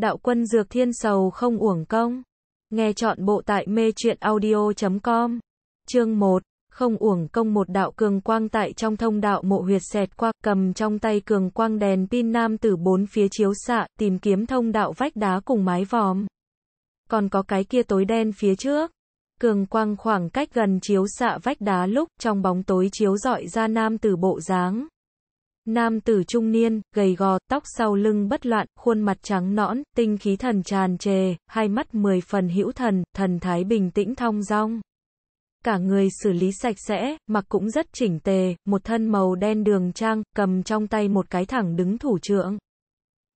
Đạo quân dược thiên sầu không uổng công. Nghe chọn bộ tại mê truyện audio.com. Chương 1. Không uổng công một đạo cường quang tại trong thông đạo mộ huyệt xẹt qua, cầm trong tay cường quang đèn pin nam từ bốn phía chiếu xạ, tìm kiếm thông đạo vách đá cùng mái vòm. Còn có cái kia tối đen phía trước. Cường quang khoảng cách gần chiếu xạ vách đá lúc trong bóng tối chiếu dọi ra nam từ bộ dáng. Nam tử trung niên, gầy gò, tóc sau lưng bất loạn, khuôn mặt trắng nõn, tinh khí thần tràn trề, hai mắt mười phần hữu thần, thần thái bình tĩnh thong dong. Cả người xử lý sạch sẽ, mặc cũng rất chỉnh tề, một thân màu đen đường trang, cầm trong tay một cái thẳng đứng thủ trưởng.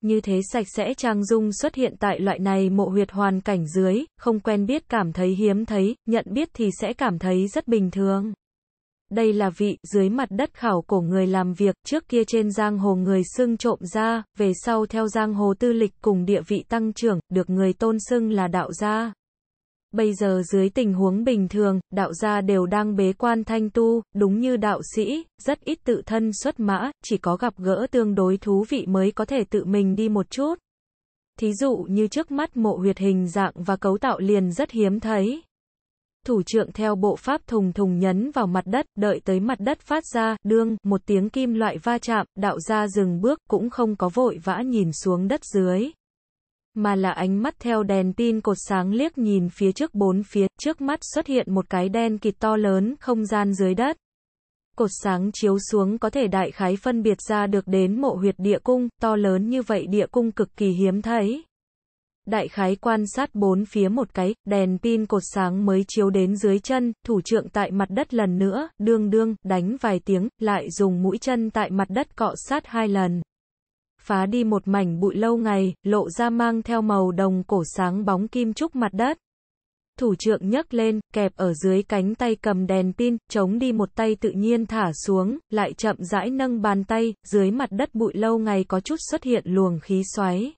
Như thế sạch sẽ trang dung xuất hiện tại loại này mộ huyệt hoàn cảnh dưới, không quen biết cảm thấy hiếm thấy, nhận biết thì sẽ cảm thấy rất bình thường đây là vị, dưới mặt đất khảo cổ người làm việc, trước kia trên giang hồ người xưng trộm ra, về sau theo giang hồ tư lịch cùng địa vị tăng trưởng, được người tôn xưng là đạo gia. Bây giờ dưới tình huống bình thường, đạo gia đều đang bế quan thanh tu, đúng như đạo sĩ, rất ít tự thân xuất mã, chỉ có gặp gỡ tương đối thú vị mới có thể tự mình đi một chút. Thí dụ như trước mắt mộ huyệt hình dạng và cấu tạo liền rất hiếm thấy thủ trượng theo bộ pháp thùng thùng nhấn vào mặt đất, đợi tới mặt đất phát ra, đương, một tiếng kim loại va chạm, đạo ra dừng bước, cũng không có vội vã nhìn xuống đất dưới. Mà là ánh mắt theo đèn pin cột sáng liếc nhìn phía trước bốn phía, trước mắt xuất hiện một cái đen kịt to lớn, không gian dưới đất. Cột sáng chiếu xuống có thể đại khái phân biệt ra được đến mộ huyệt địa cung, to lớn như vậy địa cung cực kỳ hiếm thấy. Đại khái quan sát bốn phía một cái, đèn pin cột sáng mới chiếu đến dưới chân, thủ trượng tại mặt đất lần nữa, đương đương, đánh vài tiếng, lại dùng mũi chân tại mặt đất cọ sát hai lần. Phá đi một mảnh bụi lâu ngày, lộ ra mang theo màu đồng cổ sáng bóng kim trúc mặt đất. Thủ trượng nhấc lên, kẹp ở dưới cánh tay cầm đèn pin, chống đi một tay tự nhiên thả xuống, lại chậm rãi nâng bàn tay, dưới mặt đất bụi lâu ngày có chút xuất hiện luồng khí xoáy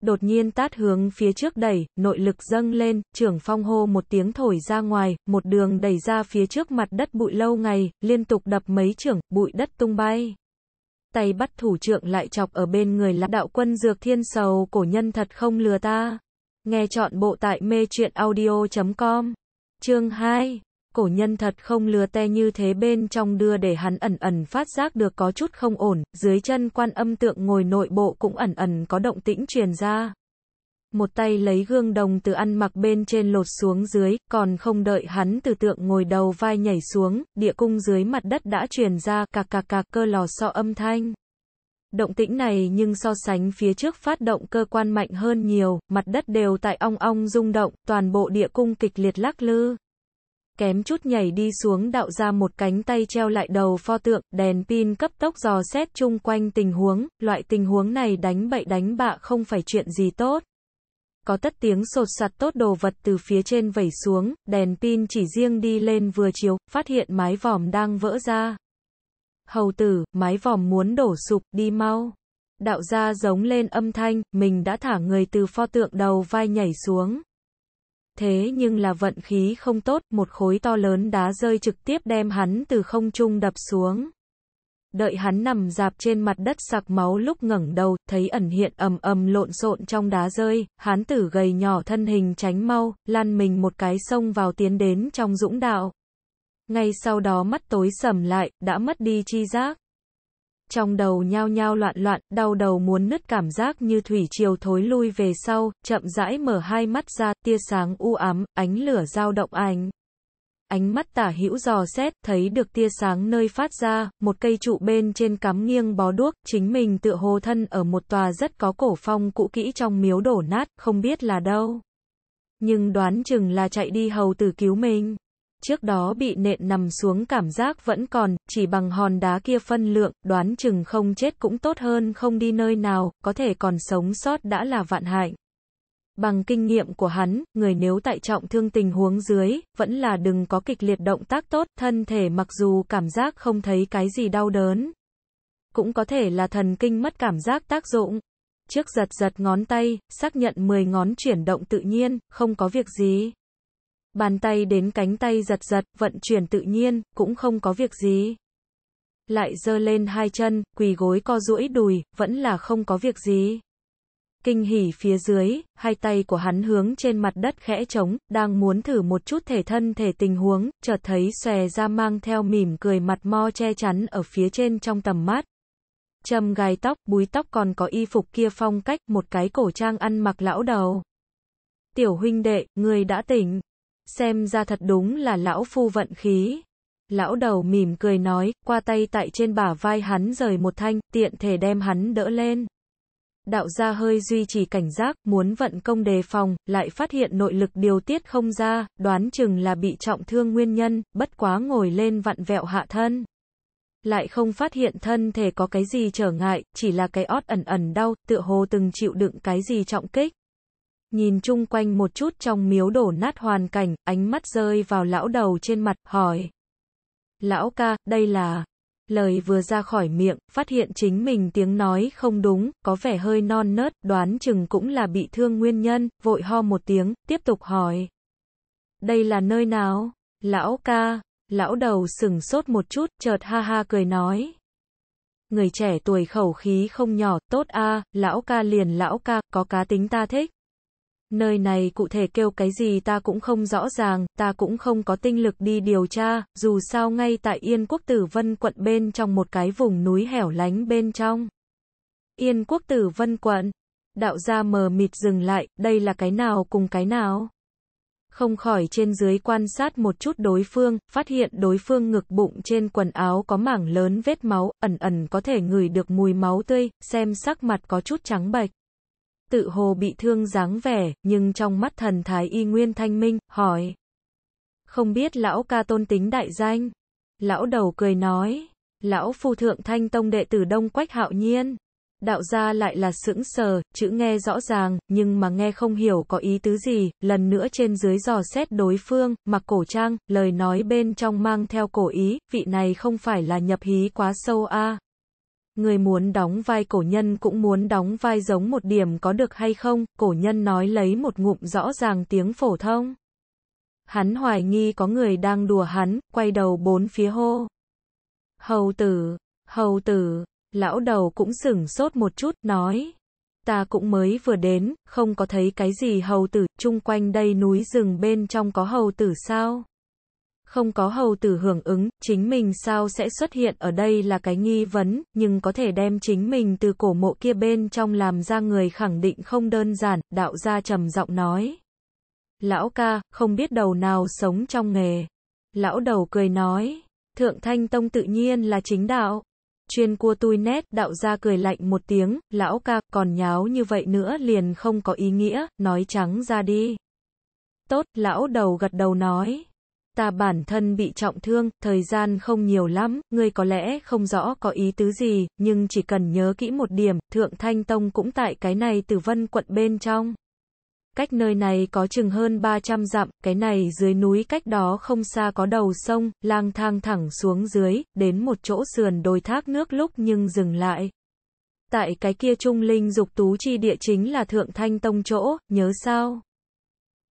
đột nhiên tát hướng phía trước đẩy, nội lực dâng lên, trưởng phong hô một tiếng thổi ra ngoài, một đường đẩy ra phía trước mặt đất bụi lâu ngày, liên tục đập mấy trưởng, bụi đất tung bay. Tay bắt thủ trưởng lại chọc ở bên người lãng đạo quân dược thiên sầu cổ nhân thật không lừa ta. Nghe chọn bộ tại mê chuyện audio.com Chương 2 cổ nhân thật không lừa te như thế bên trong đưa để hắn ẩn ẩn phát giác được có chút không ổn, dưới chân quan âm tượng ngồi nội bộ cũng ẩn ẩn có động tĩnh truyền ra. Một tay lấy gương đồng từ ăn mặc bên trên lột xuống dưới, còn không đợi hắn từ tượng ngồi đầu vai nhảy xuống, địa cung dưới mặt đất đã truyền ra cạc cạc cạc cơ lò so âm thanh. Động tĩnh này nhưng so sánh phía trước phát động cơ quan mạnh hơn nhiều, mặt đất đều tại ong ong rung động, toàn bộ địa cung kịch liệt lắc lư kém chút nhảy đi xuống đạo ra một cánh tay treo lại đầu pho tượng, đèn pin cấp tốc dò xét chung quanh tình huống, loại tình huống này đánh bậy đánh bạ không phải chuyện gì tốt. Có tất tiếng sột sạt tốt đồ vật từ phía trên vẩy xuống, đèn pin chỉ riêng đi lên vừa chiếu, phát hiện mái vòm đang vỡ ra. Hầu tử, mái vòm muốn đổ sụp, đi mau. Đạo gia giống lên âm thanh, mình đã thả người từ pho tượng đầu vai nhảy xuống thế nhưng là vận khí không tốt, một khối to lớn đá rơi trực tiếp đem hắn từ không trung đập xuống. Đợi hắn nằm dạp trên mặt đất sặc máu lúc ngẩng đầu, thấy ẩn hiện ầm ầm lộn xộn trong đá rơi, hắn tử gầy nhỏ thân hình tránh mau, lăn mình một cái sông vào tiến đến trong dũng đạo. Ngay sau đó mắt tối sầm lại, đã mất đi chi giác trong đầu nhao nhao loạn loạn, đau đầu muốn nứt cảm giác như thủy triều thối lui về sau, chậm rãi mở hai mắt ra, tia sáng u ám, ánh lửa dao động ánh. Ánh mắt tả hữu dò xét, thấy được tia sáng nơi phát ra, một cây trụ bên trên cắm nghiêng bó đuốc, chính mình tựa hồ thân ở một tòa rất có cổ phong cũ kỹ trong miếu đổ nát, không biết là đâu. Nhưng đoán chừng là chạy đi hầu tử cứu mình. Trước đó bị nện nằm xuống cảm giác vẫn còn, chỉ bằng hòn đá kia phân lượng, đoán chừng không chết cũng tốt hơn không đi nơi nào, có thể còn sống sót đã là vạn hạnh. Bằng kinh nghiệm của hắn, người nếu tại trọng thương tình huống dưới, vẫn là đừng có kịch liệt động tác tốt, thân thể mặc dù cảm giác không thấy cái gì đau đớn. Cũng có thể là thần kinh mất cảm giác tác dụng. Trước giật giật ngón tay, xác nhận 10 ngón chuyển động tự nhiên, không có việc gì. Bàn tay đến cánh tay giật giật, vận chuyển tự nhiên, cũng không có việc gì. Lại giơ lên hai chân, quỳ gối co duỗi đùi, vẫn là không có việc gì. Kinh hỉ phía dưới, hai tay của hắn hướng trên mặt đất khẽ trống, đang muốn thử một chút thể thân thể tình huống, chợt thấy xòe ra mang theo mỉm cười mặt mo che chắn ở phía trên trong tầm mắt. Châm gai tóc, búi tóc còn có y phục kia phong cách, một cái cổ trang ăn mặc lão đầu. Tiểu huynh đệ, người đã tỉnh xem ra thật đúng là lão phu vận khí. Lão đầu mỉm cười nói, qua tay tại trên bả vai hắn rời một thanh, tiện thể đem hắn đỡ lên. Đạo gia hơi duy trì cảnh giác, muốn vận công đề phòng, lại phát hiện nội lực điều tiết không ra, đoán chừng là bị trọng thương nguyên nhân, bất quá ngồi lên vặn vẹo hạ thân. Lại không phát hiện thân thể có cái gì trở ngại, chỉ là cái ót ẩn ẩn đau, tựa hồ từng chịu đựng cái gì trọng kích nhìn chung quanh một chút trong miếu đổ nát hoàn cảnh, ánh mắt rơi vào lão đầu trên mặt, hỏi. Lão ca, đây là... Lời vừa ra khỏi miệng, phát hiện chính mình tiếng nói không đúng, có vẻ hơi non nớt, đoán chừng cũng là bị thương nguyên nhân, vội ho một tiếng, tiếp tục hỏi. Đây là nơi nào? Lão ca, lão đầu sừng sốt một chút, chợt ha ha cười nói. Người trẻ tuổi khẩu khí không nhỏ, tốt a, lão ca liền lão ca, có cá tính ta thích. Nơi này cụ thể kêu cái gì ta cũng không rõ ràng, ta cũng không có tinh lực đi điều tra, dù sao ngay tại Yên Quốc Tử Vân quận bên trong một cái vùng núi hẻo lánh bên trong. Yên Quốc Tử Vân quận, đạo gia mờ mịt dừng lại, đây là cái nào cùng cái nào? Không khỏi trên dưới quan sát một chút đối phương, phát hiện đối phương ngực bụng trên quần áo có mảng lớn vết máu, ẩn ẩn có thể ngửi được mùi máu tươi, xem sắc mặt có chút trắng bệch tự hồ bị thương dáng vẻ, nhưng trong mắt thần thái y nguyên thanh minh, hỏi. Không biết lão ca tôn tính đại danh? Lão đầu cười nói. Lão phu thượng thanh tông đệ tử đông quách hạo nhiên. Đạo gia lại là sững sờ, chữ nghe rõ ràng, nhưng mà nghe không hiểu có ý tứ gì, lần nữa trên dưới dò xét đối phương, mặc cổ trang, lời nói bên trong mang theo cổ ý, vị này không phải là nhập hí quá sâu a người muốn đóng vai cổ nhân cũng muốn đóng vai giống một điểm có được hay không, cổ nhân nói lấy một ngụm rõ ràng tiếng phổ thông. Hắn hoài nghi có người đang đùa hắn, quay đầu bốn phía hô. Hầu tử, hầu tử, lão đầu cũng sửng sốt một chút, nói. Ta cũng mới vừa đến, không có thấy cái gì hầu tử, chung quanh đây núi rừng bên trong có hầu tử sao? không có hầu tử hưởng ứng, chính mình sao sẽ xuất hiện ở đây là cái nghi vấn, nhưng có thể đem chính mình từ cổ mộ kia bên trong làm ra người khẳng định không đơn giản, đạo gia trầm giọng nói. Lão ca, không biết đầu nào sống trong nghề. Lão đầu cười nói, thượng thanh tông tự nhiên là chính đạo. Chuyên cua tui nét, đạo gia cười lạnh một tiếng, lão ca, còn nháo như vậy nữa liền không có ý nghĩa, nói trắng ra đi. Tốt, lão đầu gật đầu nói ta bản thân bị trọng thương, thời gian không nhiều lắm, ngươi có lẽ không rõ có ý tứ gì, nhưng chỉ cần nhớ kỹ một điểm, Thượng Thanh Tông cũng tại cái này từ vân quận bên trong. Cách nơi này có chừng hơn 300 dặm, cái này dưới núi cách đó không xa có đầu sông, lang thang thẳng xuống dưới, đến một chỗ sườn đồi thác nước lúc nhưng dừng lại. Tại cái kia trung linh dục tú chi địa chính là Thượng Thanh Tông chỗ, nhớ sao?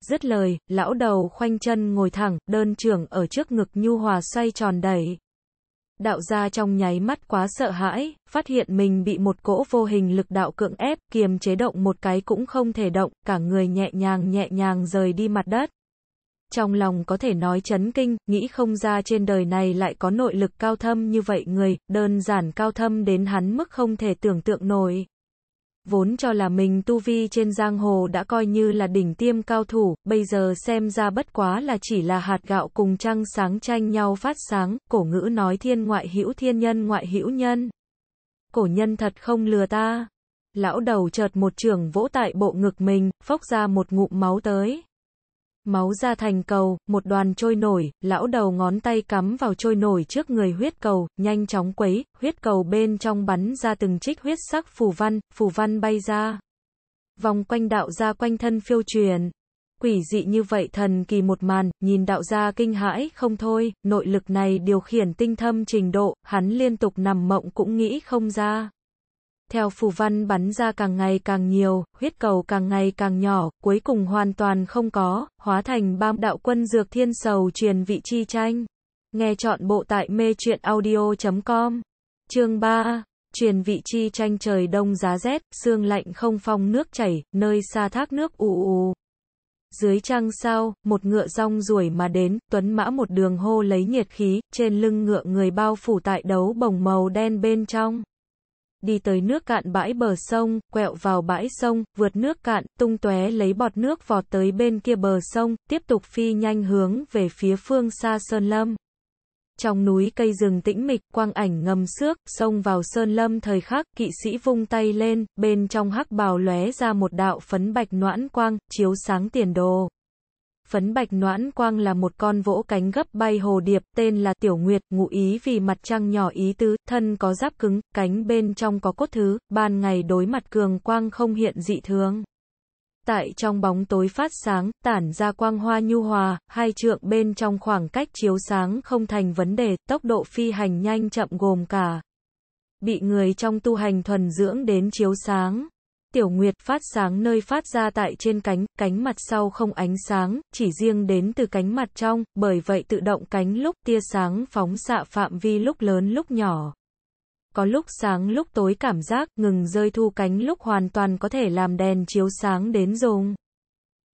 Dứt lời, lão đầu khoanh chân ngồi thẳng, đơn trưởng ở trước ngực nhu hòa xoay tròn đầy. Đạo gia trong nháy mắt quá sợ hãi, phát hiện mình bị một cỗ vô hình lực đạo cưỡng ép, kiềm chế động một cái cũng không thể động, cả người nhẹ nhàng nhẹ nhàng rời đi mặt đất. Trong lòng có thể nói chấn kinh, nghĩ không ra trên đời này lại có nội lực cao thâm như vậy người, đơn giản cao thâm đến hắn mức không thể tưởng tượng nổi vốn cho là mình tu vi trên giang hồ đã coi như là đỉnh tiêm cao thủ, bây giờ xem ra bất quá là chỉ là hạt gạo cùng trăng sáng tranh nhau phát sáng, cổ ngữ nói thiên ngoại hữu thiên nhân ngoại hữu nhân. Cổ nhân thật không lừa ta. Lão đầu chợt một trường vỗ tại bộ ngực mình, phốc ra một ngụm máu tới máu ra thành cầu, một đoàn trôi nổi, lão đầu ngón tay cắm vào trôi nổi trước người huyết cầu, nhanh chóng quấy, huyết cầu bên trong bắn ra từng trích huyết sắc phù văn, phù văn bay ra. Vòng quanh đạo ra quanh thân phiêu truyền. Quỷ dị như vậy thần kỳ một màn, nhìn đạo gia kinh hãi không thôi, nội lực này điều khiển tinh thâm trình độ, hắn liên tục nằm mộng cũng nghĩ không ra theo phù văn bắn ra càng ngày càng nhiều, huyết cầu càng ngày càng nhỏ, cuối cùng hoàn toàn không có, hóa thành ba đạo quân dược thiên sầu truyền vị chi tranh. Nghe chọn bộ tại mê truyện audio.com. Chương 3. Truyền vị chi tranh trời đông giá rét, sương lạnh không phong nước chảy, nơi xa thác nước ù ù. Dưới trăng sao, một ngựa rong ruổi mà đến, tuấn mã một đường hô lấy nhiệt khí, trên lưng ngựa người bao phủ tại đấu bồng màu đen bên trong đi tới nước cạn bãi bờ sông, quẹo vào bãi sông, vượt nước cạn, tung tóe lấy bọt nước vọt tới bên kia bờ sông, tiếp tục phi nhanh hướng về phía phương xa Sơn Lâm. Trong núi cây rừng tĩnh mịch, quang ảnh ngầm xước, sông vào Sơn Lâm thời khắc, kỵ sĩ vung tay lên, bên trong hắc bào lóe ra một đạo phấn bạch noãn quang, chiếu sáng tiền đồ. Phấn bạch noãn quang là một con vỗ cánh gấp bay hồ điệp, tên là Tiểu Nguyệt, ngụ ý vì mặt trăng nhỏ ý tứ, thân có giáp cứng, cánh bên trong có cốt thứ, ban ngày đối mặt cường quang không hiện dị thường. Tại trong bóng tối phát sáng, tản ra quang hoa nhu hòa, hai trượng bên trong khoảng cách chiếu sáng không thành vấn đề, tốc độ phi hành nhanh chậm gồm cả. Bị người trong tu hành thuần dưỡng đến chiếu sáng. Tiểu Nguyệt phát sáng nơi phát ra tại trên cánh, cánh mặt sau không ánh sáng, chỉ riêng đến từ cánh mặt trong, bởi vậy tự động cánh lúc tia sáng phóng xạ phạm vi lúc lớn lúc nhỏ. Có lúc sáng lúc tối cảm giác ngừng rơi thu cánh lúc hoàn toàn có thể làm đèn chiếu sáng đến dùng.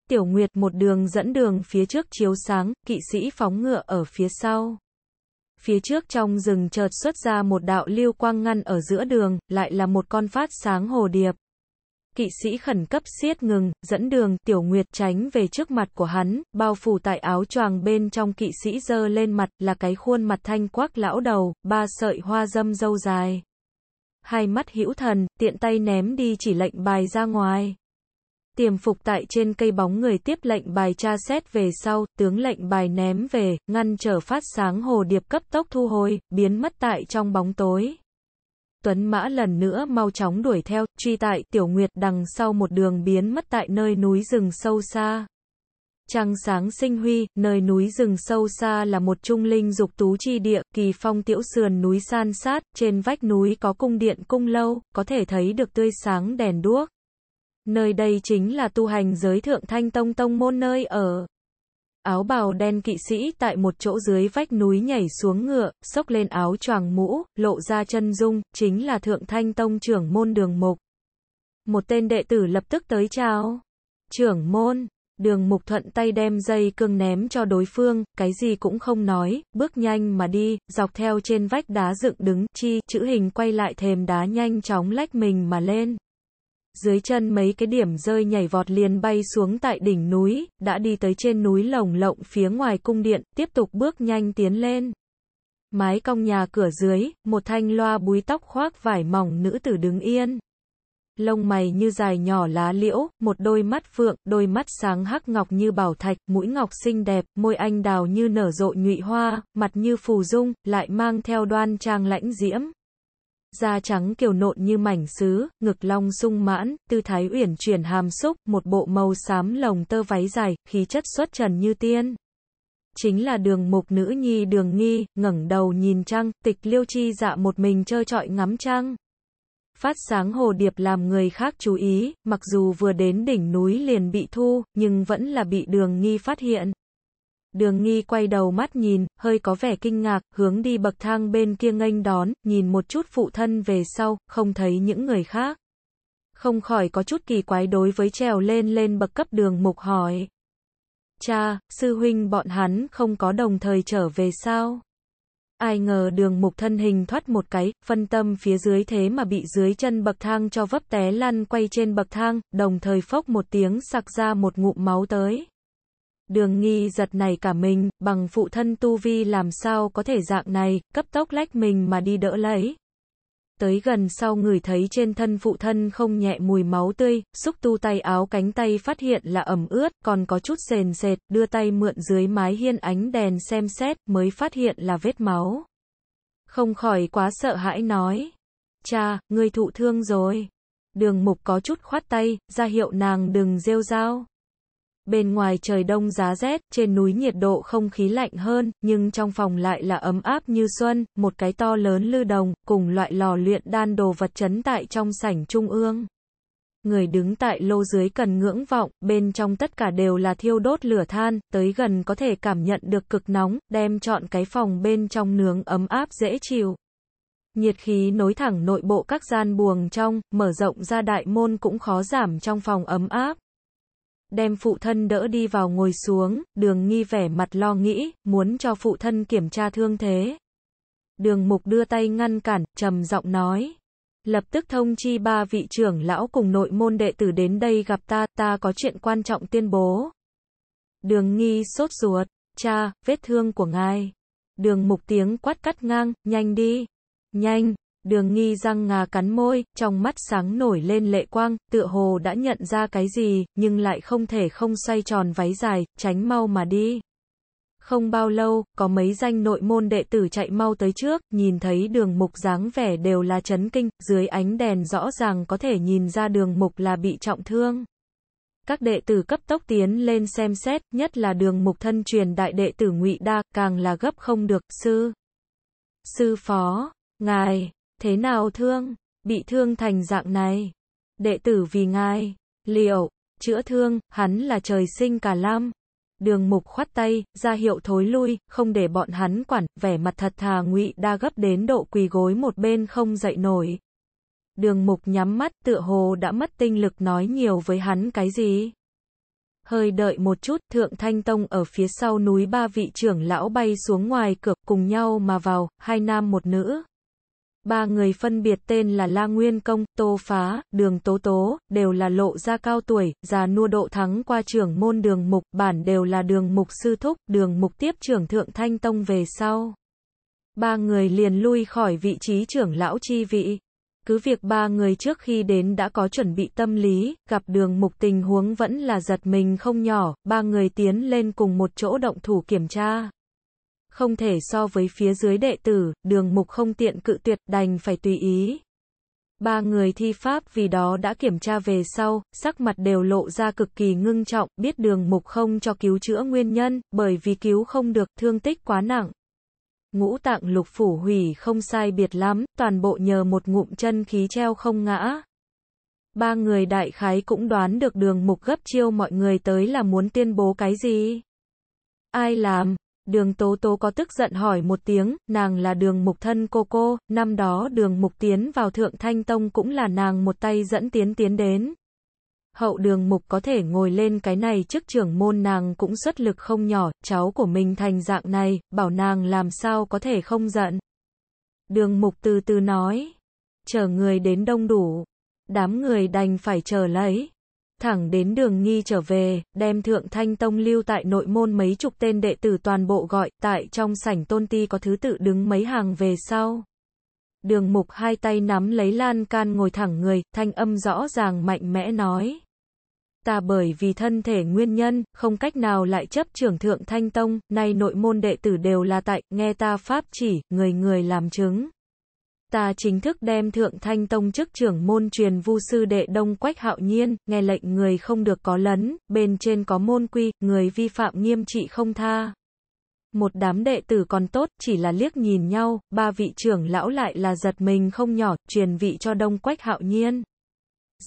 Tiểu Nguyệt một đường dẫn đường phía trước chiếu sáng, kỵ sĩ phóng ngựa ở phía sau phía trước trong rừng chợt xuất ra một đạo lưu quang ngăn ở giữa đường, lại là một con phát sáng hồ điệp kỵ sĩ khẩn cấp siết ngừng, dẫn đường, tiểu nguyệt tránh về trước mặt của hắn, bao phủ tại áo choàng bên trong kỵ sĩ dơ lên mặt, là cái khuôn mặt thanh quắc lão đầu, ba sợi hoa dâm dâu dài. Hai mắt hữu thần, tiện tay ném đi chỉ lệnh bài ra ngoài. Tiềm phục tại trên cây bóng người tiếp lệnh bài tra xét về sau, tướng lệnh bài ném về, ngăn trở phát sáng hồ điệp cấp tốc thu hồi, biến mất tại trong bóng tối. Tuấn Mã lần nữa mau chóng đuổi theo, truy tại Tiểu Nguyệt đằng sau một đường biến mất tại nơi núi rừng sâu xa. Trăng sáng sinh huy, nơi núi rừng sâu xa là một trung linh dục tú chi địa, kỳ phong tiểu sườn núi san sát, trên vách núi có cung điện cung lâu, có thể thấy được tươi sáng đèn đuốc. Nơi đây chính là tu hành giới thượng thanh tông tông môn nơi ở. Áo bào đen kỵ sĩ tại một chỗ dưới vách núi nhảy xuống ngựa, xốc lên áo choàng mũ, lộ ra chân dung, chính là Thượng Thanh Tông trưởng môn đường mục. Một tên đệ tử lập tức tới chào. Trưởng môn, đường mục thuận tay đem dây cương ném cho đối phương, cái gì cũng không nói, bước nhanh mà đi, dọc theo trên vách đá dựng đứng, chi, chữ hình quay lại thềm đá nhanh chóng lách mình mà lên dưới chân mấy cái điểm rơi nhảy vọt liền bay xuống tại đỉnh núi, đã đi tới trên núi lồng lộng phía ngoài cung điện, tiếp tục bước nhanh tiến lên. Mái cong nhà cửa dưới, một thanh loa búi tóc khoác vải mỏng nữ tử đứng yên. Lông mày như dài nhỏ lá liễu, một đôi mắt phượng, đôi mắt sáng hắc ngọc như bảo thạch, mũi ngọc xinh đẹp, môi anh đào như nở rộ nhụy hoa, mặt như phù dung, lại mang theo đoan trang lãnh diễm, da trắng kiều nộn như mảnh sứ, ngực long sung mãn, tư thái uyển chuyển hàm xúc, một bộ màu xám lồng tơ váy dài, khí chất xuất trần như tiên. Chính là đường mục nữ nhi đường nghi, ngẩng đầu nhìn trăng, tịch liêu chi dạ một mình chơi trọi ngắm trăng. Phát sáng hồ điệp làm người khác chú ý, mặc dù vừa đến đỉnh núi liền bị thu, nhưng vẫn là bị đường nghi phát hiện đường nghi quay đầu mắt nhìn, hơi có vẻ kinh ngạc, hướng đi bậc thang bên kia nghênh đón, nhìn một chút phụ thân về sau, không thấy những người khác. Không khỏi có chút kỳ quái đối với trèo lên lên bậc cấp đường mục hỏi. Cha, sư huynh bọn hắn không có đồng thời trở về sao? Ai ngờ đường mục thân hình thoát một cái, phân tâm phía dưới thế mà bị dưới chân bậc thang cho vấp té lăn quay trên bậc thang, đồng thời phốc một tiếng sặc ra một ngụm máu tới đường nghi giật này cả mình, bằng phụ thân tu vi làm sao có thể dạng này, cấp tốc lách mình mà đi đỡ lấy. Tới gần sau người thấy trên thân phụ thân không nhẹ mùi máu tươi, xúc tu tay áo cánh tay phát hiện là ẩm ướt, còn có chút sền sệt, đưa tay mượn dưới mái hiên ánh đèn xem xét, mới phát hiện là vết máu. Không khỏi quá sợ hãi nói. Cha, ngươi thụ thương rồi. Đường mục có chút khoát tay, ra hiệu nàng đừng rêu rao. Bên ngoài trời đông giá rét, trên núi nhiệt độ không khí lạnh hơn, nhưng trong phòng lại là ấm áp như xuân, một cái to lớn lư đồng, cùng loại lò luyện đan đồ vật chấn tại trong sảnh trung ương. Người đứng tại lô dưới cần ngưỡng vọng, bên trong tất cả đều là thiêu đốt lửa than, tới gần có thể cảm nhận được cực nóng, đem chọn cái phòng bên trong nướng ấm áp dễ chịu. Nhiệt khí nối thẳng nội bộ các gian buồng trong, mở rộng ra đại môn cũng khó giảm trong phòng ấm áp đem phụ thân đỡ đi vào ngồi xuống, đường nghi vẻ mặt lo nghĩ, muốn cho phụ thân kiểm tra thương thế. Đường mục đưa tay ngăn cản, trầm giọng nói. Lập tức thông chi ba vị trưởng lão cùng nội môn đệ tử đến đây gặp ta, ta có chuyện quan trọng tuyên bố. Đường nghi sốt ruột, cha, vết thương của ngài. Đường mục tiếng quát cắt ngang, nhanh đi. Nhanh, Đường nghi răng ngà cắn môi, trong mắt sáng nổi lên lệ quang, tựa hồ đã nhận ra cái gì, nhưng lại không thể không xoay tròn váy dài, tránh mau mà đi. Không bao lâu, có mấy danh nội môn đệ tử chạy mau tới trước, nhìn thấy đường mục dáng vẻ đều là chấn kinh, dưới ánh đèn rõ ràng có thể nhìn ra đường mục là bị trọng thương. Các đệ tử cấp tốc tiến lên xem xét, nhất là đường mục thân truyền đại đệ tử ngụy Đa, càng là gấp không được, sư. Sư phó, ngài, Thế nào thương, bị thương thành dạng này? Đệ tử vì ngài, liệu, chữa thương, hắn là trời sinh cả lam. Đường mục khoát tay, ra hiệu thối lui, không để bọn hắn quản, vẻ mặt thật thà ngụy đa gấp đến độ quỳ gối một bên không dậy nổi. Đường mục nhắm mắt tựa hồ đã mất tinh lực nói nhiều với hắn cái gì. Hơi đợi một chút, Thượng Thanh Tông ở phía sau núi ba vị trưởng lão bay xuống ngoài cửa, cùng nhau mà vào, hai nam một nữ, Ba người phân biệt tên là La Nguyên Công, Tô Phá, Đường Tố Tố, đều là lộ ra cao tuổi, già nua độ thắng qua trưởng môn đường mục, bản đều là đường mục sư thúc, đường mục tiếp trưởng thượng thanh tông về sau. Ba người liền lui khỏi vị trí trưởng lão chi vị. Cứ việc ba người trước khi đến đã có chuẩn bị tâm lý, gặp đường mục tình huống vẫn là giật mình không nhỏ, ba người tiến lên cùng một chỗ động thủ kiểm tra không thể so với phía dưới đệ tử, đường mục không tiện cự tuyệt, đành phải tùy ý. Ba người thi pháp vì đó đã kiểm tra về sau, sắc mặt đều lộ ra cực kỳ ngưng trọng, biết đường mục không cho cứu chữa nguyên nhân, bởi vì cứu không được, thương tích quá nặng. Ngũ tạng lục phủ hủy không sai biệt lắm, toàn bộ nhờ một ngụm chân khí treo không ngã. Ba người đại khái cũng đoán được đường mục gấp chiêu mọi người tới là muốn tuyên bố cái gì. Ai làm, Đường Tố Tố có tức giận hỏi một tiếng, nàng là đường mục thân cô cô, năm đó đường mục tiến vào Thượng Thanh Tông cũng là nàng một tay dẫn tiến tiến đến. Hậu đường mục có thể ngồi lên cái này trước trưởng môn nàng cũng xuất lực không nhỏ, cháu của mình thành dạng này, bảo nàng làm sao có thể không giận. Đường mục từ từ nói, chờ người đến đông đủ, đám người đành phải chờ lấy thẳng đến đường nghi trở về, đem Thượng Thanh Tông lưu tại nội môn mấy chục tên đệ tử toàn bộ gọi, tại trong sảnh tôn ti có thứ tự đứng mấy hàng về sau. Đường mục hai tay nắm lấy lan can ngồi thẳng người, thanh âm rõ ràng mạnh mẽ nói. Ta bởi vì thân thể nguyên nhân, không cách nào lại chấp trưởng Thượng Thanh Tông, nay nội môn đệ tử đều là tại, nghe ta pháp chỉ, người người làm chứng ta chính thức đem Thượng Thanh Tông chức trưởng môn truyền vu sư đệ Đông Quách Hạo Nhiên, nghe lệnh người không được có lấn, bên trên có môn quy, người vi phạm nghiêm trị không tha. Một đám đệ tử còn tốt, chỉ là liếc nhìn nhau, ba vị trưởng lão lại là giật mình không nhỏ, truyền vị cho Đông Quách Hạo Nhiên.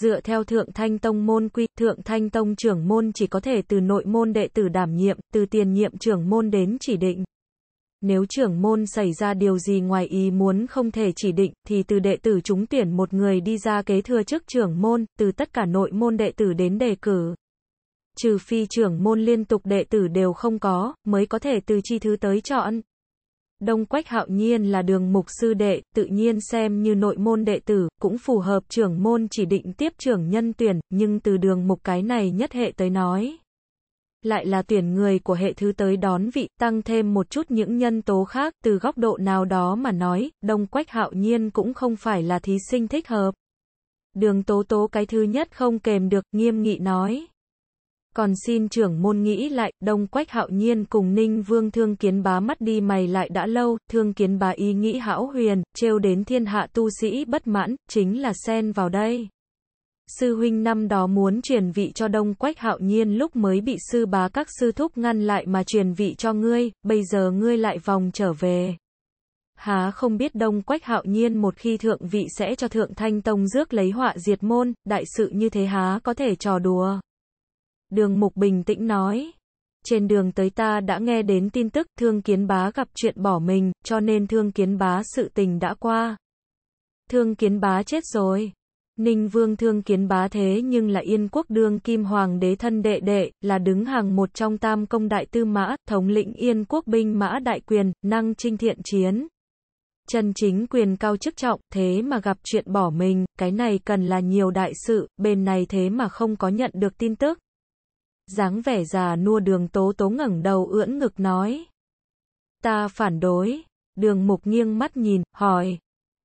Dựa theo Thượng Thanh Tông môn quy, Thượng Thanh Tông trưởng môn chỉ có thể từ nội môn đệ tử đảm nhiệm, từ tiền nhiệm trưởng môn đến chỉ định. Nếu trưởng môn xảy ra điều gì ngoài ý muốn không thể chỉ định, thì từ đệ tử chúng tuyển một người đi ra kế thừa chức trưởng môn, từ tất cả nội môn đệ tử đến đề cử. Trừ phi trưởng môn liên tục đệ tử đều không có, mới có thể từ chi thứ tới chọn. Đông Quách Hạo Nhiên là đường mục sư đệ, tự nhiên xem như nội môn đệ tử, cũng phù hợp trưởng môn chỉ định tiếp trưởng nhân tuyển, nhưng từ đường mục cái này nhất hệ tới nói, lại là tuyển người của hệ thứ tới đón vị, tăng thêm một chút những nhân tố khác từ góc độ nào đó mà nói, Đông Quách Hạo Nhiên cũng không phải là thí sinh thích hợp. Đường Tố Tố cái thứ nhất không kềm được, nghiêm nghị nói. Còn xin trưởng môn nghĩ lại, Đông Quách Hạo Nhiên cùng Ninh Vương Thương Kiến Bá mắt đi mày lại đã lâu, Thương Kiến Bá ý nghĩ hảo huyền, trêu đến thiên hạ tu sĩ bất mãn, chính là xen vào đây. Sư huynh năm đó muốn truyền vị cho Đông Quách Hạo Nhiên lúc mới bị sư bá các sư thúc ngăn lại mà truyền vị cho ngươi, bây giờ ngươi lại vòng trở về. Há không biết Đông Quách Hạo Nhiên một khi thượng vị sẽ cho Thượng Thanh Tông rước lấy họa diệt môn, đại sự như thế há có thể trò đùa. Đường Mục bình tĩnh nói. Trên đường tới ta đã nghe đến tin tức thương kiến bá gặp chuyện bỏ mình, cho nên thương kiến bá sự tình đã qua. Thương kiến bá chết rồi. Ninh Vương thương kiến bá thế nhưng là Yên quốc đương kim hoàng đế thân đệ đệ, là đứng hàng một trong tam công đại tư mã, thống lĩnh Yên quốc binh mã đại quyền, năng trinh thiện chiến. Chân chính quyền cao chức trọng, thế mà gặp chuyện bỏ mình, cái này cần là nhiều đại sự, bên này thế mà không có nhận được tin tức. dáng vẻ già nua đường tố tố ngẩng đầu ưỡn ngực nói. Ta phản đối. Đường mục nghiêng mắt nhìn, hỏi.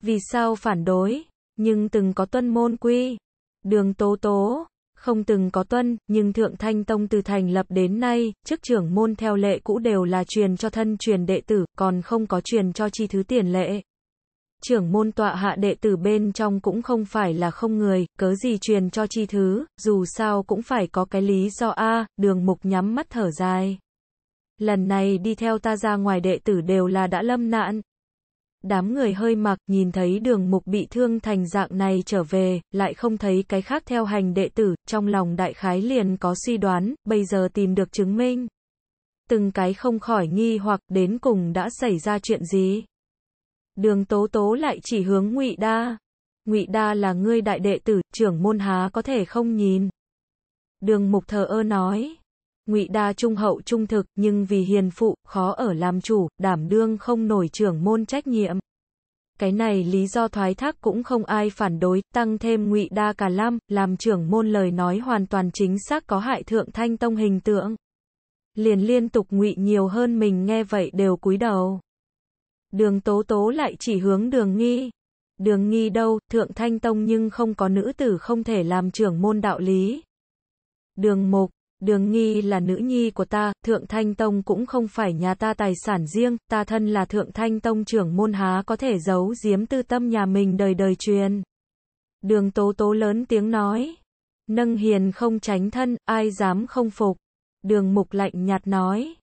Vì sao phản đối? nhưng từng có tuân môn quy. Đường Tố Tố, không từng có tuân, nhưng Thượng Thanh Tông từ thành lập đến nay, chức trưởng môn theo lệ cũ đều là truyền cho thân truyền đệ tử, còn không có truyền cho chi thứ tiền lệ. Trưởng môn tọa hạ đệ tử bên trong cũng không phải là không người, cớ gì truyền cho chi thứ, dù sao cũng phải có cái lý do A, đường mục nhắm mắt thở dài. Lần này đi theo ta ra ngoài đệ tử đều là đã lâm nạn, Đám người hơi mặc, nhìn thấy đường mục bị thương thành dạng này trở về, lại không thấy cái khác theo hành đệ tử, trong lòng đại khái liền có suy đoán, bây giờ tìm được chứng minh. Từng cái không khỏi nghi hoặc đến cùng đã xảy ra chuyện gì. Đường tố tố lại chỉ hướng ngụy Đa. ngụy Đa là ngươi đại đệ tử, trưởng môn há có thể không nhìn. Đường mục thờ ơ nói. Ngụy Đa trung hậu trung thực, nhưng vì hiền phụ, khó ở làm chủ, đảm đương không nổi trưởng môn trách nhiệm. Cái này lý do thoái thác cũng không ai phản đối, tăng thêm Ngụy Đa cả Lam, làm trưởng môn lời nói hoàn toàn chính xác có hại thượng thanh tông hình tượng. Liền liên tục ngụy nhiều hơn mình nghe vậy đều cúi đầu. Đường Tố Tố lại chỉ hướng Đường Nghi. Đường Nghi đâu, thượng thanh tông nhưng không có nữ tử không thể làm trưởng môn đạo lý. Đường Mục đường nghi là nữ nhi của ta, thượng thanh tông cũng không phải nhà ta tài sản riêng, ta thân là thượng thanh tông trưởng môn há có thể giấu giếm tư tâm nhà mình đời đời truyền. Đường tố tố lớn tiếng nói, nâng hiền không tránh thân, ai dám không phục. Đường mục lạnh nhạt nói,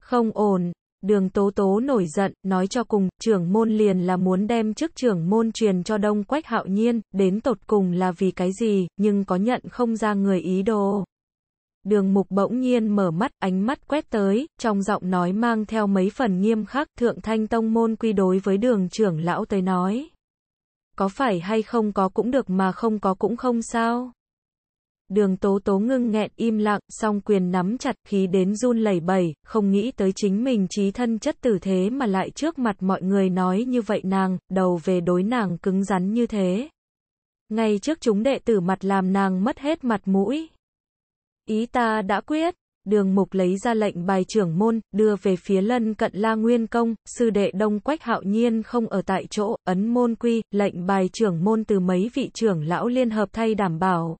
không ổn, Đường Tố Tố nổi giận, nói cho cùng, trưởng môn liền là muốn đem chức trưởng môn truyền cho Đông Quách Hạo Nhiên, đến tột cùng là vì cái gì, nhưng có nhận không ra người ý đồ đường mục bỗng nhiên mở mắt, ánh mắt quét tới, trong giọng nói mang theo mấy phần nghiêm khắc, thượng thanh tông môn quy đối với đường trưởng lão tới nói. Có phải hay không có cũng được mà không có cũng không sao. Đường tố tố ngưng nghẹn im lặng, song quyền nắm chặt khí đến run lẩy bẩy, không nghĩ tới chính mình trí thân chất tử thế mà lại trước mặt mọi người nói như vậy nàng, đầu về đối nàng cứng rắn như thế. Ngay trước chúng đệ tử mặt làm nàng mất hết mặt mũi. Ý ta đã quyết. Đường mục lấy ra lệnh bài trưởng môn, đưa về phía lân cận la nguyên công, sư đệ đông quách hạo nhiên không ở tại chỗ, ấn môn quy, lệnh bài trưởng môn từ mấy vị trưởng lão liên hợp thay đảm bảo.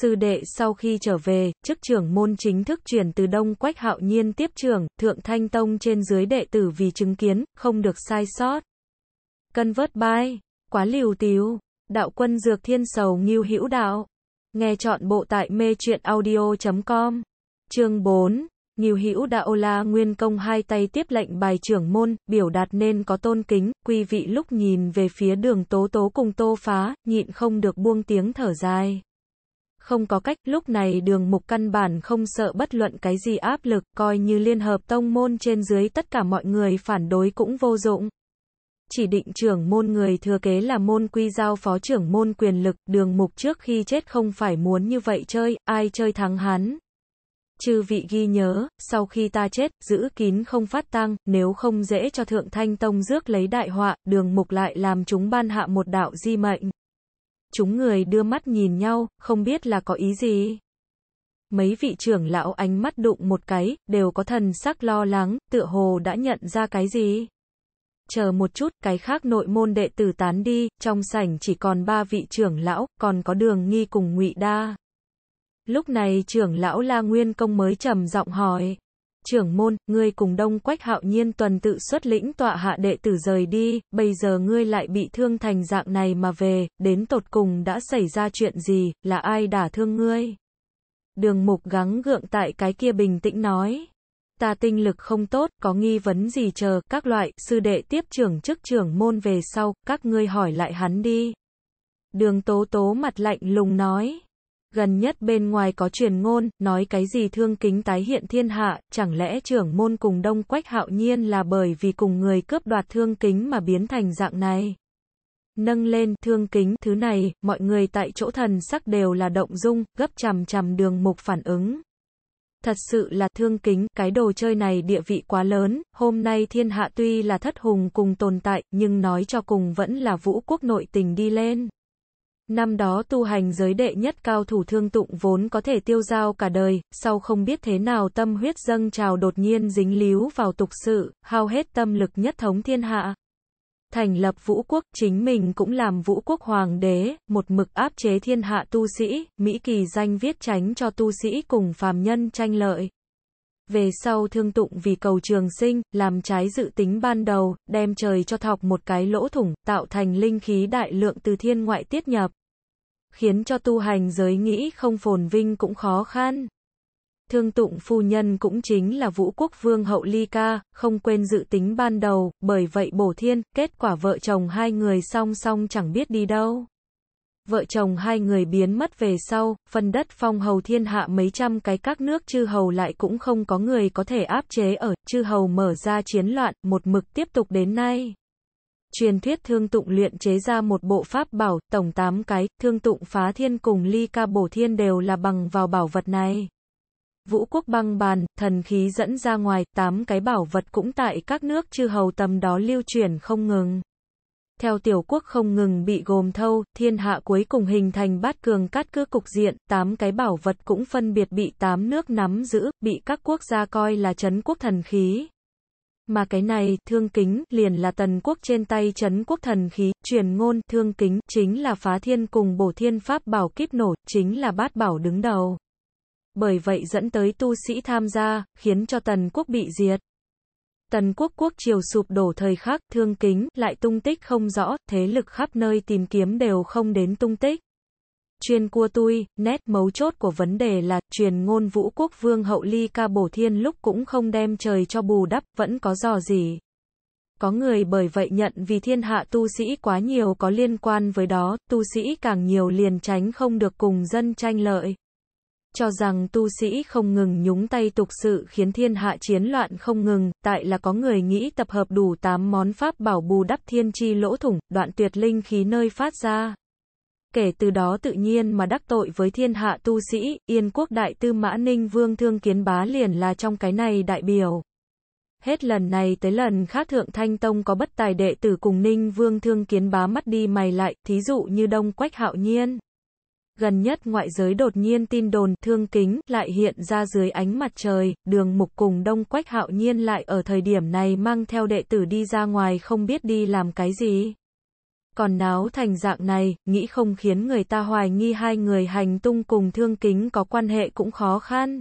Sư đệ sau khi trở về, chức trưởng môn chính thức chuyển từ đông quách hạo nhiên tiếp trưởng, thượng thanh tông trên dưới đệ tử vì chứng kiến, không được sai sót. Cân vớt bai, quá liều tiếu, đạo quân dược thiên sầu nghiêu hữu đạo. Nghe chọn bộ tại mê truyện audio.com. Chương 4. Nhiều hữu đạo la nguyên công hai tay tiếp lệnh bài trưởng môn, biểu đạt nên có tôn kính, quý vị lúc nhìn về phía đường tố tố cùng tô phá, nhịn không được buông tiếng thở dài. Không có cách, lúc này đường mục căn bản không sợ bất luận cái gì áp lực, coi như liên hợp tông môn trên dưới tất cả mọi người phản đối cũng vô dụng chỉ định trưởng môn người thừa kế là môn quy giao phó trưởng môn quyền lực, đường mục trước khi chết không phải muốn như vậy chơi, ai chơi thắng hắn. Chư vị ghi nhớ, sau khi ta chết, giữ kín không phát tăng nếu không dễ cho thượng thanh tông rước lấy đại họa, đường mục lại làm chúng ban hạ một đạo di mệnh. Chúng người đưa mắt nhìn nhau, không biết là có ý gì. Mấy vị trưởng lão ánh mắt đụng một cái, đều có thần sắc lo lắng, tựa hồ đã nhận ra cái gì chờ một chút, cái khác nội môn đệ tử tán đi, trong sảnh chỉ còn ba vị trưởng lão, còn có đường nghi cùng ngụy đa. Lúc này trưởng lão La Nguyên Công mới trầm giọng hỏi. Trưởng môn, ngươi cùng đông quách hạo nhiên tuần tự xuất lĩnh tọa hạ đệ tử rời đi, bây giờ ngươi lại bị thương thành dạng này mà về, đến tột cùng đã xảy ra chuyện gì, là ai đả thương ngươi? Đường mục gắng gượng tại cái kia bình tĩnh nói ta tinh lực không tốt, có nghi vấn gì chờ, các loại, sư đệ tiếp trưởng chức trưởng môn về sau, các ngươi hỏi lại hắn đi. Đường tố tố mặt lạnh lùng nói. Gần nhất bên ngoài có truyền ngôn, nói cái gì thương kính tái hiện thiên hạ, chẳng lẽ trưởng môn cùng đông quách hạo nhiên là bởi vì cùng người cướp đoạt thương kính mà biến thành dạng này. Nâng lên thương kính thứ này, mọi người tại chỗ thần sắc đều là động dung, gấp chằm chằm đường mục phản ứng thật sự là thương kính, cái đồ chơi này địa vị quá lớn, hôm nay thiên hạ tuy là thất hùng cùng tồn tại, nhưng nói cho cùng vẫn là vũ quốc nội tình đi lên. Năm đó tu hành giới đệ nhất cao thủ thương tụng vốn có thể tiêu giao cả đời, sau không biết thế nào tâm huyết dâng trào đột nhiên dính líu vào tục sự, hao hết tâm lực nhất thống thiên hạ thành lập vũ quốc, chính mình cũng làm vũ quốc hoàng đế, một mực áp chế thiên hạ tu sĩ, Mỹ kỳ danh viết tránh cho tu sĩ cùng phàm nhân tranh lợi. Về sau thương tụng vì cầu trường sinh, làm trái dự tính ban đầu, đem trời cho thọc một cái lỗ thủng, tạo thành linh khí đại lượng từ thiên ngoại tiết nhập. Khiến cho tu hành giới nghĩ không phồn vinh cũng khó khăn. Thương tụng phu nhân cũng chính là vũ quốc vương hậu Ly Ca, không quên dự tính ban đầu, bởi vậy bổ thiên, kết quả vợ chồng hai người song song chẳng biết đi đâu. Vợ chồng hai người biến mất về sau, phần đất phong hầu thiên hạ mấy trăm cái các nước chư hầu lại cũng không có người có thể áp chế ở, chư hầu mở ra chiến loạn, một mực tiếp tục đến nay. Truyền thuyết thương tụng luyện chế ra một bộ pháp bảo, tổng 8 cái, thương tụng phá thiên cùng ly ca bổ thiên đều là bằng vào bảo vật này vũ quốc băng bàn, thần khí dẫn ra ngoài, tám cái bảo vật cũng tại các nước chư hầu tầm đó lưu chuyển không ngừng. Theo tiểu quốc không ngừng bị gồm thâu, thiên hạ cuối cùng hình thành bát cường cát cứ cục diện, tám cái bảo vật cũng phân biệt bị tám nước nắm giữ, bị các quốc gia coi là chấn quốc thần khí. Mà cái này, thương kính, liền là tần quốc trên tay chấn quốc thần khí, truyền ngôn, thương kính, chính là phá thiên cùng bổ thiên pháp bảo kíp nổ, chính là bát bảo đứng đầu bởi vậy dẫn tới tu sĩ tham gia, khiến cho Tần quốc bị diệt. Tần quốc quốc triều sụp đổ thời khắc, thương kính, lại tung tích không rõ, thế lực khắp nơi tìm kiếm đều không đến tung tích. Chuyên cua tui, nét mấu chốt của vấn đề là, truyền ngôn vũ quốc vương hậu ly ca bổ thiên lúc cũng không đem trời cho bù đắp, vẫn có dò gì. Có người bởi vậy nhận vì thiên hạ tu sĩ quá nhiều có liên quan với đó, tu sĩ càng nhiều liền tránh không được cùng dân tranh lợi cho rằng tu sĩ không ngừng nhúng tay tục sự khiến thiên hạ chiến loạn không ngừng, tại là có người nghĩ tập hợp đủ 8 món pháp bảo bù đắp thiên chi lỗ thủng, đoạn tuyệt linh khí nơi phát ra. Kể từ đó tự nhiên mà đắc tội với thiên hạ tu sĩ, Yên quốc đại tư mã ninh vương thương kiến bá liền là trong cái này đại biểu. Hết lần này tới lần khác Thượng Thanh Tông có bất tài đệ tử cùng Ninh Vương Thương Kiến bá mất đi mày lại, thí dụ như Đông Quách Hạo Nhiên. Gần nhất ngoại giới đột nhiên tin đồn thương kính lại hiện ra dưới ánh mặt trời, đường mục cùng đông quách hạo nhiên lại ở thời điểm này mang theo đệ tử đi ra ngoài không biết đi làm cái gì. Còn náo thành dạng này, nghĩ không khiến người ta hoài nghi hai người hành tung cùng thương kính có quan hệ cũng khó khăn.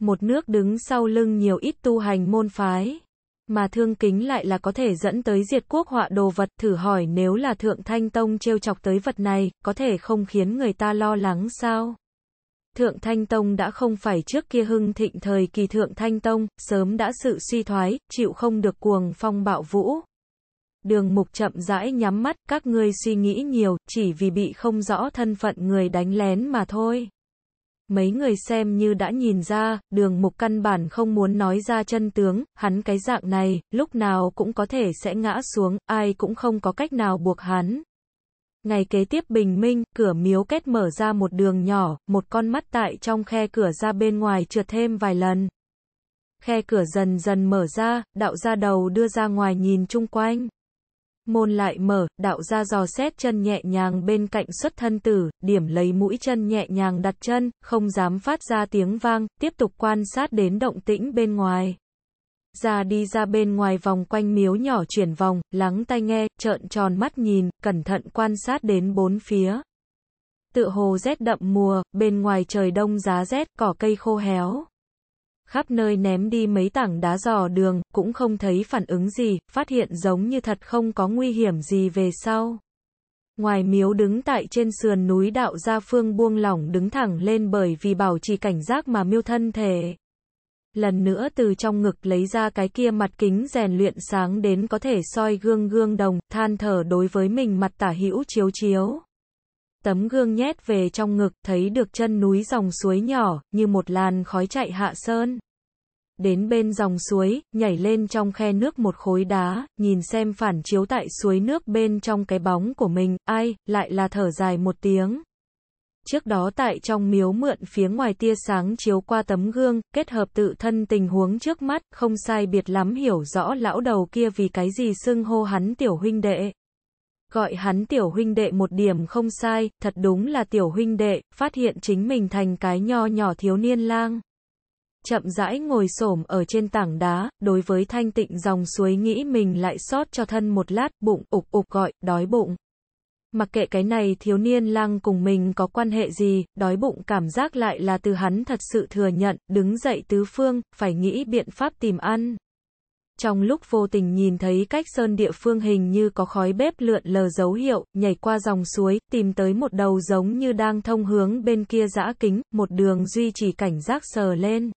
Một nước đứng sau lưng nhiều ít tu hành môn phái mà thương kính lại là có thể dẫn tới diệt quốc họa đồ vật, thử hỏi nếu là thượng thanh tông trêu chọc tới vật này, có thể không khiến người ta lo lắng sao? Thượng Thanh Tông đã không phải trước kia hưng thịnh thời kỳ Thượng Thanh Tông, sớm đã sự suy thoái, chịu không được cuồng phong bạo vũ. Đường mục chậm rãi nhắm mắt, các ngươi suy nghĩ nhiều, chỉ vì bị không rõ thân phận người đánh lén mà thôi. Mấy người xem như đã nhìn ra, đường mục căn bản không muốn nói ra chân tướng, hắn cái dạng này, lúc nào cũng có thể sẽ ngã xuống, ai cũng không có cách nào buộc hắn. Ngày kế tiếp bình minh, cửa miếu kết mở ra một đường nhỏ, một con mắt tại trong khe cửa ra bên ngoài trượt thêm vài lần. Khe cửa dần dần mở ra, đạo ra đầu đưa ra ngoài nhìn chung quanh. Môn lại mở, đạo ra dò xét chân nhẹ nhàng bên cạnh xuất thân tử, điểm lấy mũi chân nhẹ nhàng đặt chân, không dám phát ra tiếng vang, tiếp tục quan sát đến động tĩnh bên ngoài. Ra đi ra bên ngoài vòng quanh miếu nhỏ chuyển vòng, lắng tai nghe, trợn tròn mắt nhìn, cẩn thận quan sát đến bốn phía. tự hồ rét đậm mùa, bên ngoài trời đông giá rét, cỏ cây khô héo khắp nơi ném đi mấy tảng đá dò đường, cũng không thấy phản ứng gì, phát hiện giống như thật không có nguy hiểm gì về sau. Ngoài miếu đứng tại trên sườn núi đạo gia phương buông lỏng đứng thẳng lên bởi vì bảo trì cảnh giác mà miêu thân thể. Lần nữa từ trong ngực lấy ra cái kia mặt kính rèn luyện sáng đến có thể soi gương gương đồng, than thở đối với mình mặt tả hữu chiếu chiếu tấm gương nhét về trong ngực, thấy được chân núi dòng suối nhỏ, như một làn khói chạy hạ sơn. Đến bên dòng suối, nhảy lên trong khe nước một khối đá, nhìn xem phản chiếu tại suối nước bên trong cái bóng của mình, ai, lại là thở dài một tiếng. Trước đó tại trong miếu mượn phía ngoài tia sáng chiếu qua tấm gương, kết hợp tự thân tình huống trước mắt, không sai biệt lắm hiểu rõ lão đầu kia vì cái gì xưng hô hắn tiểu huynh đệ gọi hắn tiểu huynh đệ một điểm không sai, thật đúng là tiểu huynh đệ, phát hiện chính mình thành cái nho nhỏ thiếu niên lang. Chậm rãi ngồi xổm ở trên tảng đá, đối với thanh tịnh dòng suối nghĩ mình lại sót cho thân một lát, bụng ục ục gọi, đói bụng. Mặc kệ cái này thiếu niên lang cùng mình có quan hệ gì, đói bụng cảm giác lại là từ hắn thật sự thừa nhận, đứng dậy tứ phương, phải nghĩ biện pháp tìm ăn. Trong lúc vô tình nhìn thấy cách sơn địa phương hình như có khói bếp lượn lờ dấu hiệu, nhảy qua dòng suối, tìm tới một đầu giống như đang thông hướng bên kia giã kính, một đường duy trì cảnh giác sờ lên.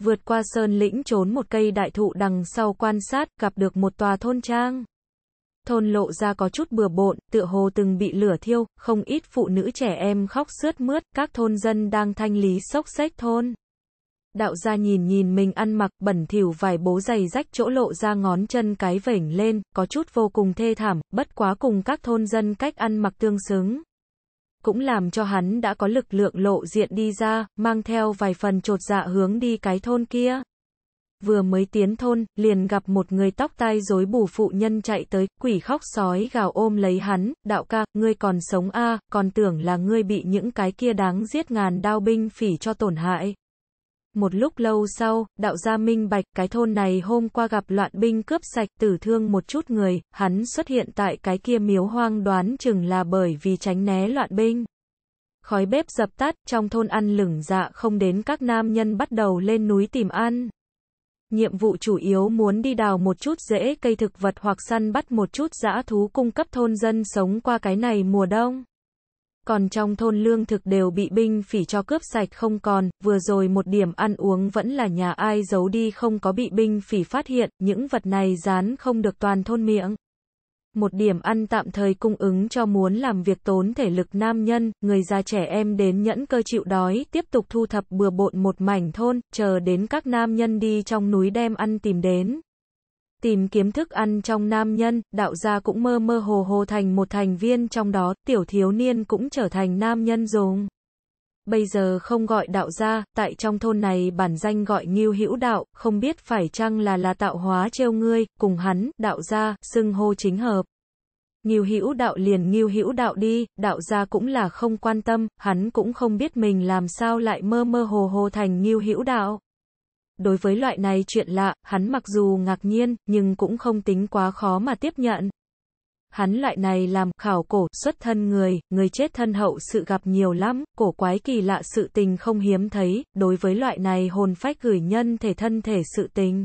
Vượt qua sơn lĩnh trốn một cây đại thụ đằng sau quan sát, gặp được một tòa thôn trang. Thôn lộ ra có chút bừa bộn, tựa hồ từng bị lửa thiêu, không ít phụ nữ trẻ em khóc sướt mướt, các thôn dân đang thanh lý sốc xách thôn đạo gia nhìn nhìn mình ăn mặc bẩn thỉu vài bố giày rách chỗ lộ ra ngón chân cái vểnh lên, có chút vô cùng thê thảm, bất quá cùng các thôn dân cách ăn mặc tương xứng. Cũng làm cho hắn đã có lực lượng lộ diện đi ra, mang theo vài phần trột dạ hướng đi cái thôn kia. Vừa mới tiến thôn, liền gặp một người tóc tai rối bù phụ nhân chạy tới, quỷ khóc sói gào ôm lấy hắn, đạo ca, ngươi còn sống a còn tưởng là ngươi bị những cái kia đáng giết ngàn đao binh phỉ cho tổn hại. Một lúc lâu sau, đạo gia minh bạch, cái thôn này hôm qua gặp loạn binh cướp sạch tử thương một chút người, hắn xuất hiện tại cái kia miếu hoang đoán chừng là bởi vì tránh né loạn binh. Khói bếp dập tắt, trong thôn ăn lửng dạ không đến các nam nhân bắt đầu lên núi tìm ăn. Nhiệm vụ chủ yếu muốn đi đào một chút rễ cây thực vật hoặc săn bắt một chút dã thú cung cấp thôn dân sống qua cái này mùa đông còn trong thôn lương thực đều bị binh phỉ cho cướp sạch không còn, vừa rồi một điểm ăn uống vẫn là nhà ai giấu đi không có bị binh phỉ phát hiện, những vật này dán không được toàn thôn miệng. Một điểm ăn tạm thời cung ứng cho muốn làm việc tốn thể lực nam nhân, người già trẻ em đến nhẫn cơ chịu đói, tiếp tục thu thập bừa bộn một mảnh thôn, chờ đến các nam nhân đi trong núi đem ăn tìm đến tìm kiếm thức ăn trong nam nhân, đạo gia cũng mơ mơ hồ hồ thành một thành viên trong đó, tiểu thiếu niên cũng trở thành nam nhân rồi Bây giờ không gọi đạo gia, tại trong thôn này bản danh gọi nghiêu hữu đạo, không biết phải chăng là là tạo hóa trêu ngươi, cùng hắn, đạo gia, xưng hô chính hợp. Nghiêu hữu đạo liền nghiêu hữu đạo đi, đạo gia cũng là không quan tâm, hắn cũng không biết mình làm sao lại mơ mơ hồ hồ thành nghiêu hữu đạo đối với loại này chuyện lạ, hắn mặc dù ngạc nhiên, nhưng cũng không tính quá khó mà tiếp nhận. Hắn loại này làm khảo cổ, xuất thân người, người chết thân hậu sự gặp nhiều lắm, cổ quái kỳ lạ sự tình không hiếm thấy, đối với loại này hồn phách gửi nhân thể thân thể sự tình.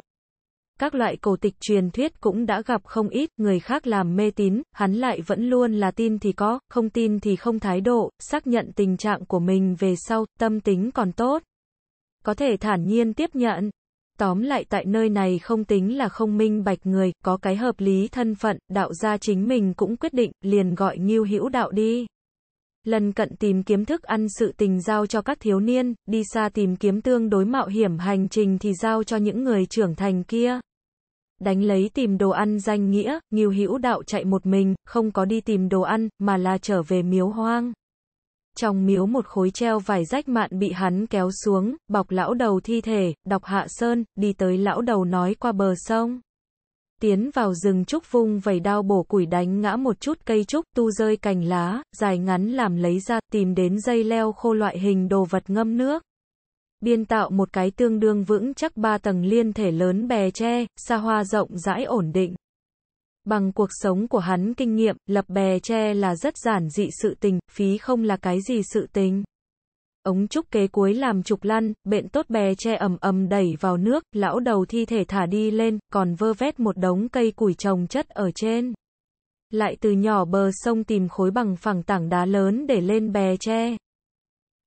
Các loại cổ tịch truyền thuyết cũng đã gặp không ít, người khác làm mê tín, hắn lại vẫn luôn là tin thì có, không tin thì không thái độ, xác nhận tình trạng của mình về sau, tâm tính còn tốt có thể thản nhiên tiếp nhận. Tóm lại tại nơi này không tính là không minh bạch người, có cái hợp lý thân phận, đạo gia chính mình cũng quyết định, liền gọi nghiêu hữu đạo đi. Lần cận tìm kiếm thức ăn sự tình giao cho các thiếu niên, đi xa tìm kiếm tương đối mạo hiểm hành trình thì giao cho những người trưởng thành kia. Đánh lấy tìm đồ ăn danh nghĩa, nghiêu hữu đạo chạy một mình, không có đi tìm đồ ăn, mà là trở về miếu hoang trong miếu một khối treo vải rách mạn bị hắn kéo xuống, bọc lão đầu thi thể, đọc hạ sơn, đi tới lão đầu nói qua bờ sông. Tiến vào rừng trúc vung vẩy đao bổ củi đánh ngã một chút cây trúc, tu rơi cành lá, dài ngắn làm lấy ra, tìm đến dây leo khô loại hình đồ vật ngâm nước. Biên tạo một cái tương đương vững chắc ba tầng liên thể lớn bè tre, xa hoa rộng rãi ổn định. Bằng cuộc sống của hắn kinh nghiệm, lập bè tre là rất giản dị sự tình, phí không là cái gì sự tình. Ống trúc kế cuối làm trục lăn, bện tốt bè tre ầm ầm đẩy vào nước, lão đầu thi thể thả đi lên, còn vơ vét một đống cây củi trồng chất ở trên. Lại từ nhỏ bờ sông tìm khối bằng phẳng tảng đá lớn để lên bè tre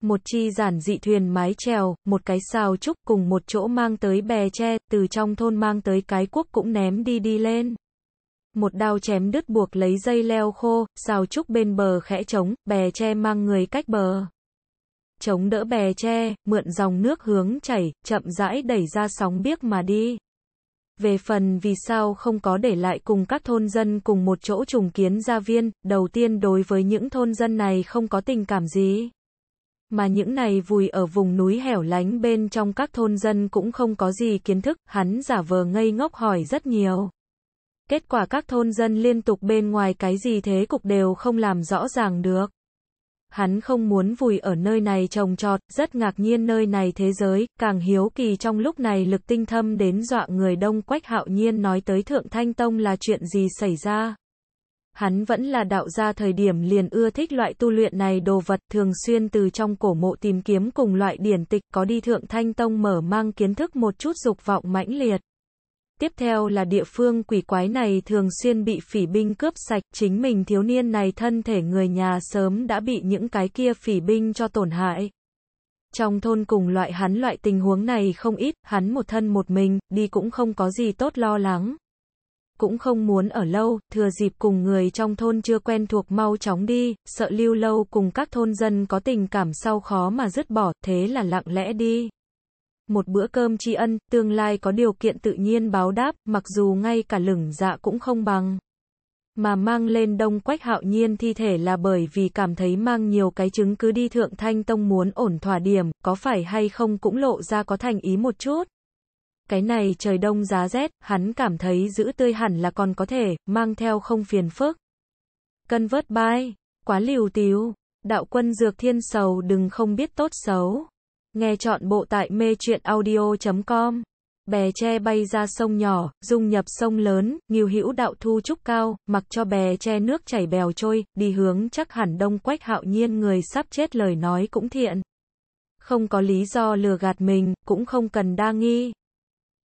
một chi giản dị thuyền mái trèo một cái sao trúc cùng một chỗ mang tới bè tre, từ trong thôn mang tới cái cuốc cũng ném đi đi lên một đao chém đứt buộc lấy dây leo khô, xào trúc bên bờ khẽ trống, bè tre mang người cách bờ. Chống đỡ bè tre, mượn dòng nước hướng chảy, chậm rãi đẩy ra sóng biếc mà đi. Về phần vì sao không có để lại cùng các thôn dân cùng một chỗ trùng kiến gia viên, đầu tiên đối với những thôn dân này không có tình cảm gì. Mà những này vùi ở vùng núi hẻo lánh bên trong các thôn dân cũng không có gì kiến thức, hắn giả vờ ngây ngốc hỏi rất nhiều. Kết quả các thôn dân liên tục bên ngoài cái gì thế cục đều không làm rõ ràng được. Hắn không muốn vùi ở nơi này trồng trọt, rất ngạc nhiên nơi này thế giới, càng hiếu kỳ trong lúc này lực tinh thâm đến dọa người đông quách hạo nhiên nói tới Thượng Thanh Tông là chuyện gì xảy ra. Hắn vẫn là đạo gia thời điểm liền ưa thích loại tu luyện này đồ vật thường xuyên từ trong cổ mộ tìm kiếm cùng loại điển tịch có đi Thượng Thanh Tông mở mang kiến thức một chút dục vọng mãnh liệt. Tiếp theo là địa phương quỷ quái này thường xuyên bị phỉ binh cướp sạch, chính mình thiếu niên này thân thể người nhà sớm đã bị những cái kia phỉ binh cho tổn hại. Trong thôn cùng loại hắn loại tình huống này không ít, hắn một thân một mình, đi cũng không có gì tốt lo lắng. Cũng không muốn ở lâu, thừa dịp cùng người trong thôn chưa quen thuộc mau chóng đi, sợ lưu lâu cùng các thôn dân có tình cảm sau khó mà dứt bỏ, thế là lặng lẽ đi một bữa cơm tri ân, tương lai có điều kiện tự nhiên báo đáp, mặc dù ngay cả lửng dạ cũng không bằng. Mà mang lên đông quách hạo nhiên thi thể là bởi vì cảm thấy mang nhiều cái chứng cứ đi thượng thanh tông muốn ổn thỏa điểm, có phải hay không cũng lộ ra có thành ý một chút. Cái này trời đông giá rét, hắn cảm thấy giữ tươi hẳn là còn có thể, mang theo không phiền phức. Cân vớt bai, quá liều tiếu, đạo quân dược thiên sầu đừng không biết tốt xấu. Nghe chọn bộ tại mê truyện audio.com. Bè tre bay ra sông nhỏ, dung nhập sông lớn, nghiêu hữu đạo thu trúc cao, mặc cho bè tre nước chảy bèo trôi, đi hướng chắc hẳn đông quách hạo nhiên người sắp chết lời nói cũng thiện. Không có lý do lừa gạt mình, cũng không cần đa nghi.